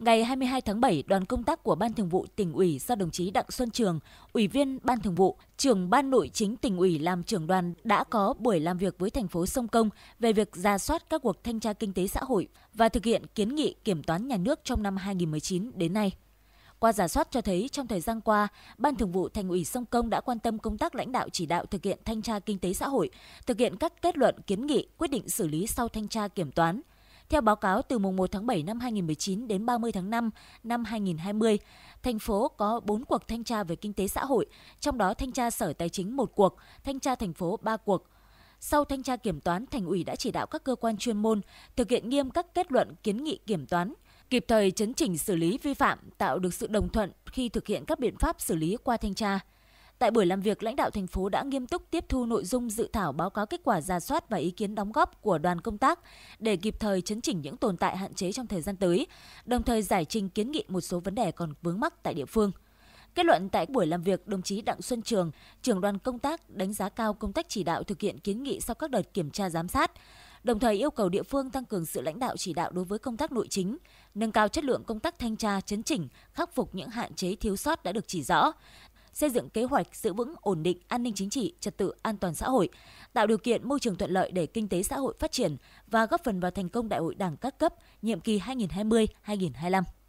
Ngày 22 tháng 7, đoàn công tác của Ban Thường vụ tỉnh ủy do đồng chí Đặng Xuân Trường, Ủy viên Ban Thường vụ, trưởng Ban Nội chính tỉnh ủy làm trưởng đoàn đã có buổi làm việc với thành phố Sông Công về việc ra soát các cuộc thanh tra kinh tế xã hội và thực hiện kiến nghị kiểm toán nhà nước trong năm 2019 đến nay. Qua giả soát cho thấy trong thời gian qua, Ban Thường vụ Thành ủy Sông Công đã quan tâm công tác lãnh đạo chỉ đạo thực hiện thanh tra kinh tế xã hội, thực hiện các kết luận kiến nghị quyết định xử lý sau thanh tra kiểm toán, theo báo cáo từ mùng 1 tháng 7 năm 2019 đến 30 tháng 5 năm 2020, thành phố có 4 cuộc thanh tra về kinh tế xã hội, trong đó thanh tra Sở Tài chính một cuộc, thanh tra thành phố 3 cuộc. Sau thanh tra kiểm toán, thành ủy đã chỉ đạo các cơ quan chuyên môn thực hiện nghiêm các kết luận kiến nghị kiểm toán, kịp thời chấn chỉnh xử lý vi phạm, tạo được sự đồng thuận khi thực hiện các biện pháp xử lý qua thanh tra. Tại buổi làm việc, lãnh đạo thành phố đã nghiêm túc tiếp thu nội dung dự thảo báo cáo kết quả ra soát và ý kiến đóng góp của đoàn công tác để kịp thời chấn chỉnh những tồn tại hạn chế trong thời gian tới, đồng thời giải trình kiến nghị một số vấn đề còn vướng mắc tại địa phương. Kết luận tại buổi làm việc, đồng chí Đặng Xuân Trường, trưởng đoàn công tác đánh giá cao công tác chỉ đạo thực hiện kiến nghị sau các đợt kiểm tra giám sát, đồng thời yêu cầu địa phương tăng cường sự lãnh đạo chỉ đạo đối với công tác nội chính, nâng cao chất lượng công tác thanh tra, chấn chỉnh, khắc phục những hạn chế thiếu sót đã được chỉ rõ, xây dựng kế hoạch giữ vững ổn định an ninh chính trị, trật tự an toàn xã hội, tạo điều kiện môi trường thuận lợi để kinh tế xã hội phát triển và góp phần vào thành công Đại hội Đảng các cấp nhiệm kỳ 2020-2025.